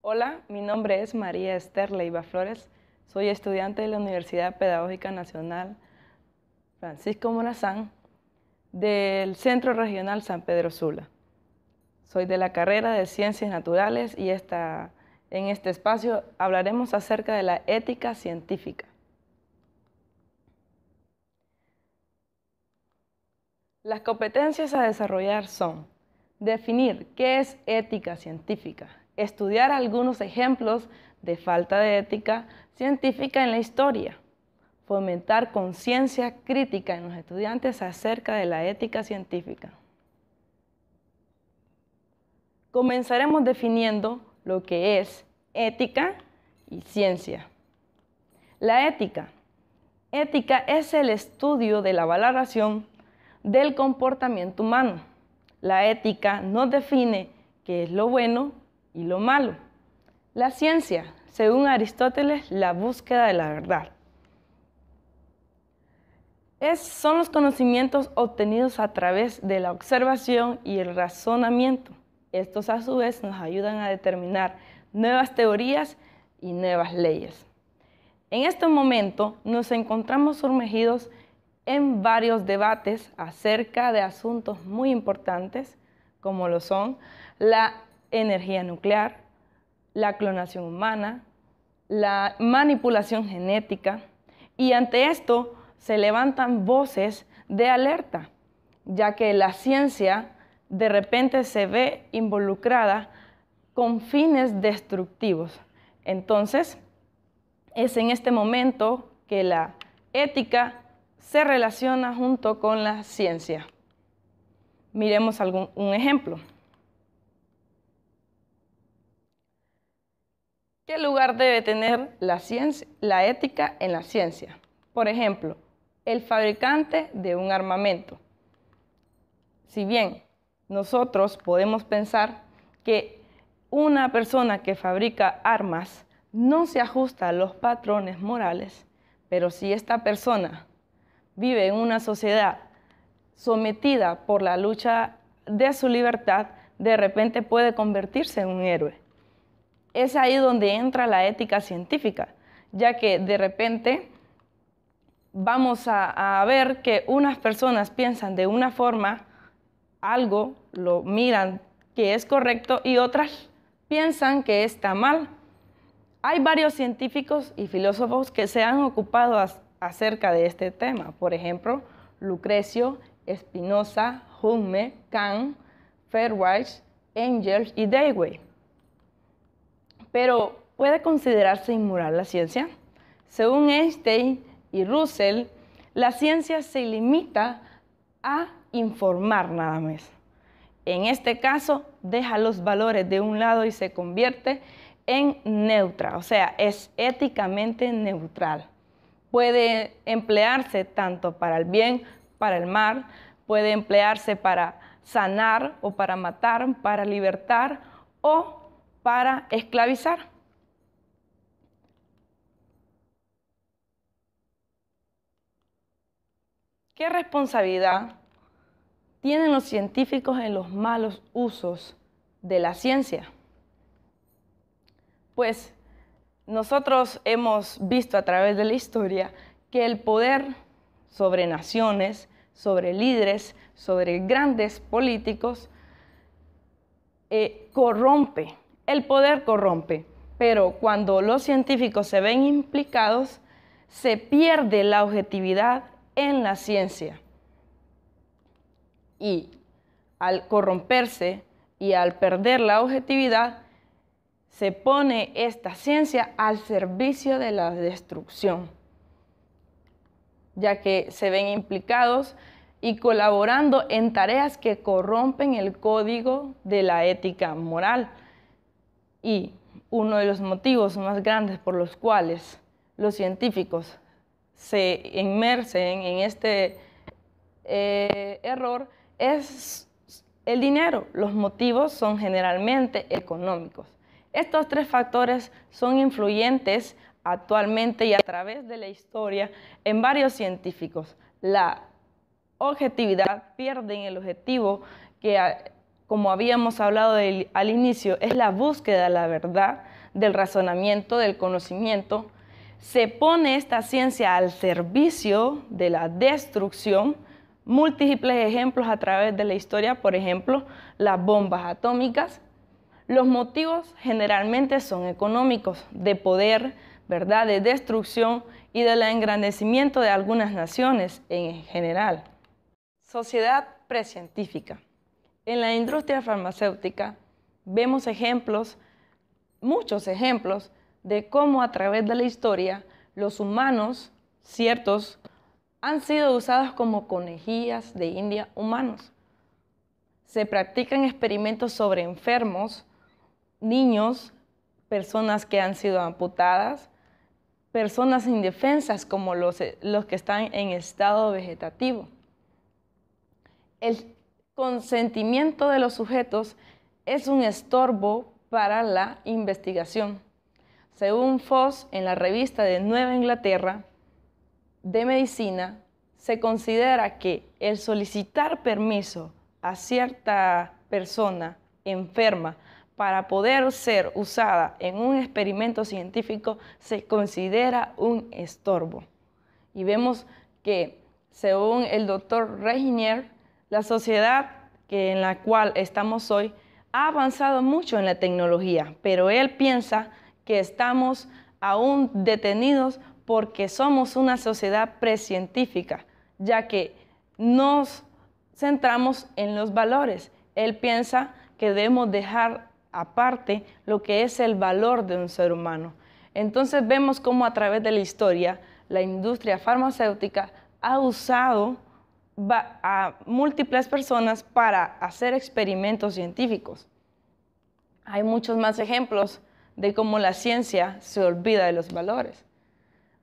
Hola, mi nombre es María Esther Leiva Flores. Soy estudiante de la Universidad Pedagógica Nacional Francisco Morazán del Centro Regional San Pedro Sula. Soy de la carrera de Ciencias Naturales y en este espacio hablaremos acerca de la ética científica. Las competencias a desarrollar son definir qué es ética científica, estudiar algunos ejemplos de falta de ética científica en la historia, fomentar conciencia crítica en los estudiantes acerca de la ética científica. Comenzaremos definiendo lo que es ética y ciencia. La ética. Ética es el estudio de la valoración del comportamiento humano. La ética no define qué es lo bueno y lo malo. La ciencia, según Aristóteles, la búsqueda de la verdad. Es, son los conocimientos obtenidos a través de la observación y el razonamiento. Estos a su vez nos ayudan a determinar nuevas teorías y nuevas leyes. En este momento nos encontramos sumergidos en varios debates acerca de asuntos muy importantes como lo son la energía nuclear, la clonación humana, la manipulación genética y ante esto se levantan voces de alerta, ya que la ciencia de repente se ve involucrada con fines destructivos. Entonces, es en este momento que la ética se relaciona junto con la ciencia. Miremos algún, un ejemplo. ¿Qué lugar debe tener la, ciencia, ética en la ciencia? Por ejemplo, el fabricante de un armamento. Si bien nosotros podemos pensar que una persona que fabrica armas no se ajusta a los patrones morales, pero si esta persona vive en una sociedad sometida por la lucha de su libertad, de repente puede convertirse en un héroe es ahí donde entra la ética científica, ya que de repente vamos a, ver que unas personas piensan de una forma, algo lo miran que es correcto y otras piensan que está mal. Hay varios científicos y filósofos que se han ocupado acerca de este tema, por ejemplo, Lucrecio, Spinoza, Hume, Kant, Fairwise, Engels y Dewey. Pero, ¿puede considerarse inmoral la ciencia? Según Einstein y Russell, la ciencia se limita a informar nada más. En este caso, deja los valores de un lado y se convierte en neutra, o sea, es éticamente neutral. Puede emplearse tanto para el bien, para el mal, puede emplearse para sanar o para matar, para libertar o para esclavizar. ¿Qué responsabilidad tienen los científicos en los malos usos de la ciencia? Pues nosotros hemos visto a través de la historia que el poder sobre naciones, sobre líderes, sobre grandes políticos, eh, corrompe el poder corrompe, pero cuando los científicos se ven implicados, se pierde la objetividad en la ciencia. Y al corromperse y al perder la objetividad, se pone esta ciencia al servicio de la destrucción, ya que se ven implicados y colaborando en tareas que corrompen el código de la ética moral. Y uno de los motivos más grandes por los cuales los científicos se inmersen en este eh, error es el dinero. Los motivos son generalmente económicos. Estos tres factores son influyentes actualmente y a través de la historia en varios científicos. La objetividad pierde el objetivo que como habíamos hablado al inicio, es la búsqueda de la verdad, del razonamiento, del conocimiento, se pone esta ciencia al servicio de la destrucción. Múltiples ejemplos a través de la historia, por ejemplo, las bombas atómicas. Los motivos generalmente son económicos, de poder, ¿verdad? de destrucción y del engrandecimiento de algunas naciones en general. Sociedad precientífica. En la industria farmacéutica vemos ejemplos, muchos ejemplos, de cómo a través de la historia los humanos, ciertos, han sido usados como conejillas de India humanos. Se practican experimentos sobre enfermos, niños, personas que han sido amputadas, personas indefensas como los, los que están en estado vegetativo. El, consentimiento de los sujetos es un estorbo para la investigación. Según Foss, en la revista de Nueva Inglaterra de Medicina, se considera que el solicitar permiso a cierta persona enferma para poder ser usada en un experimento científico se considera un estorbo. Y vemos que, según el doctor Reginier, la sociedad que en la cual estamos hoy ha avanzado mucho en la tecnología, pero él piensa que estamos aún detenidos porque somos una sociedad prescientífica, ya que nos centramos en los valores. Él piensa que debemos dejar aparte lo que es el valor de un ser humano. Entonces vemos cómo a través de la historia la industria farmacéutica ha usado a múltiples personas para hacer experimentos científicos. Hay muchos más ejemplos de cómo la ciencia se olvida de los valores.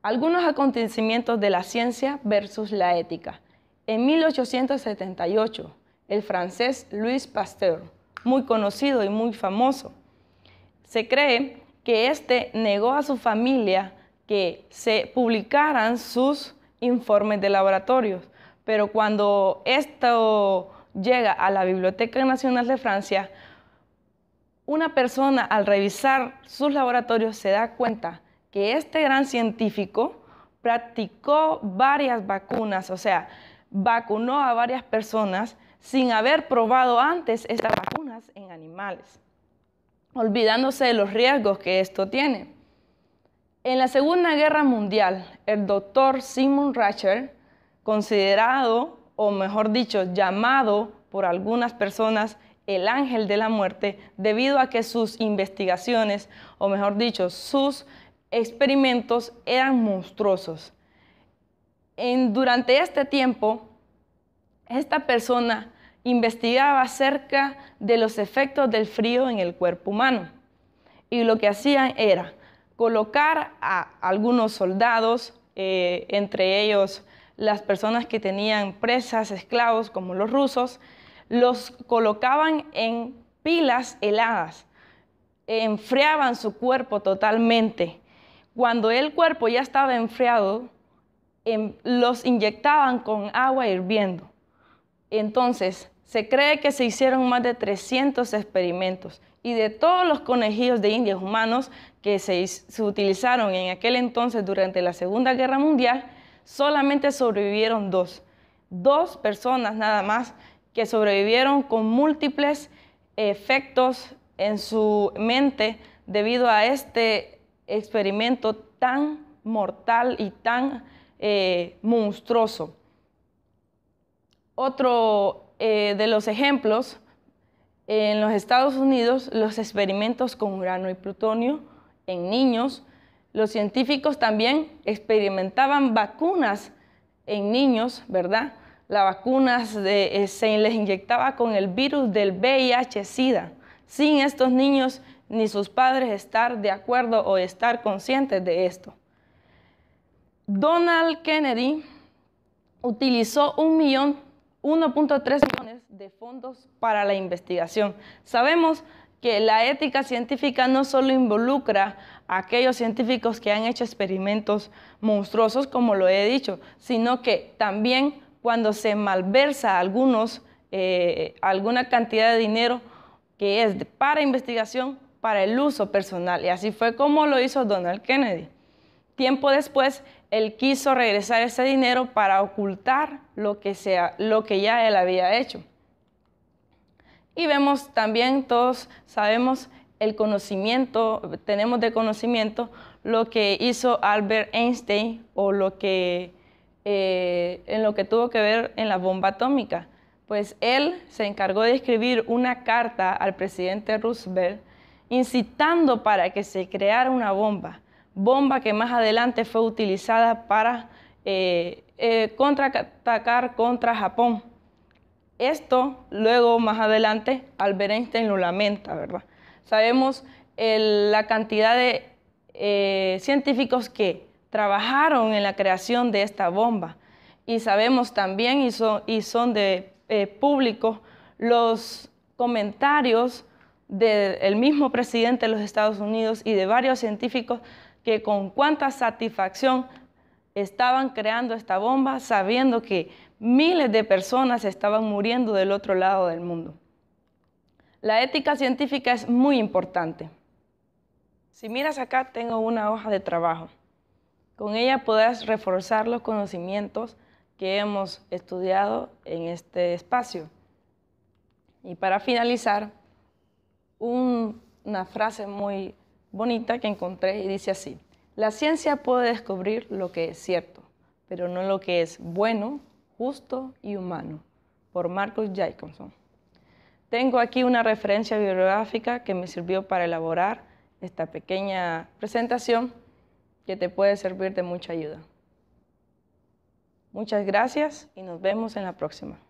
Algunos acontecimientos de la ciencia versus la ética. En 1878, el francés Louis Pasteur, muy conocido y muy famoso, se cree que este negó a su familia que se publicaran sus informes de laboratorios pero cuando esto llega a la Biblioteca Nacional de Francia, una persona al revisar sus laboratorios se da cuenta que este gran científico practicó varias vacunas, o sea, vacunó a varias personas sin haber probado antes estas vacunas en animales, olvidándose de los riesgos que esto tiene. En la Segunda Guerra Mundial, el doctor Simon Ratcher considerado, o mejor dicho, llamado por algunas personas el ángel de la muerte debido a que sus investigaciones, o mejor dicho, sus experimentos eran monstruosos. durante este tiempo, esta persona investigaba acerca de los efectos del frío en el cuerpo humano. Y lo que hacían era colocar a algunos soldados, eh, entre ellos las personas que tenían presas, esclavos, como los rusos, los colocaban en pilas heladas, enfriaban su cuerpo totalmente. Cuando el cuerpo ya estaba enfriado, em, los inyectaban con agua hirviendo. Entonces, se cree que se hicieron más de 300 experimentos y de todos los conejillos de indias humanos que se utilizaron en aquel entonces durante la Segunda Guerra Mundial, solamente sobrevivieron dos. Dos personas nada más que sobrevivieron con múltiples efectos en su mente debido a este experimento tan mortal y tan eh, monstruoso. Otro eh, de los ejemplos, en los Estados Unidos, los experimentos con urano y plutonio en niños los científicos también experimentaban vacunas en niños, ¿verdad? La vacuna eh, se les inyectaba con el virus del VIH-Sida, sin estos niños ni sus padres estar de acuerdo o estar conscientes de esto. Donald Kennedy utilizó 1.3 millones de fondos para la investigación. Sabemos que la ética científica no solo involucra a aquellos científicos que han hecho experimentos monstruosos, como lo he dicho, sino que también cuando se malversa algunos, eh, alguna cantidad de dinero que es para investigación, para el uso personal. Y así fue como lo hizo Donald Kennedy. Tiempo después, él quiso regresar ese dinero para ocultar lo que, sea, lo que ya él había hecho. Y vemos también, todos sabemos el conocimiento, tenemos de conocimiento lo que hizo Albert Einstein o lo que, eh, en lo que tuvo que ver en la bomba atómica. Pues él se encargó de escribir una carta al presidente Roosevelt incitando para que se creara una bomba, bomba que más adelante fue utilizada para eh, eh, contraatacar contra Japón. Esto luego más adelante Albert Einstein lo lamenta, ¿verdad? Sabemos la cantidad de eh, científicos que trabajaron en la creación de esta bomba y sabemos también y son, de eh, público los comentarios del mismo presidente de los Estados Unidos y de varios científicos que con cuánta satisfacción estaban creando esta bomba sabiendo que miles de personas estaban muriendo del otro lado del mundo. La ética científica es muy importante. Si miras acá, tengo una hoja de trabajo. Con ella podrás reforzar los conocimientos que hemos estudiado en este espacio. Y para finalizar, una frase muy bonita que encontré y dice así, la ciencia puede descubrir lo que es cierto, pero no lo que es bueno justo y humano, por Marcus Jacobson. Tengo aquí una referencia bibliográfica que me sirvió para elaborar esta pequeña presentación que te puede servir de mucha ayuda. Muchas gracias y nos vemos en la próxima.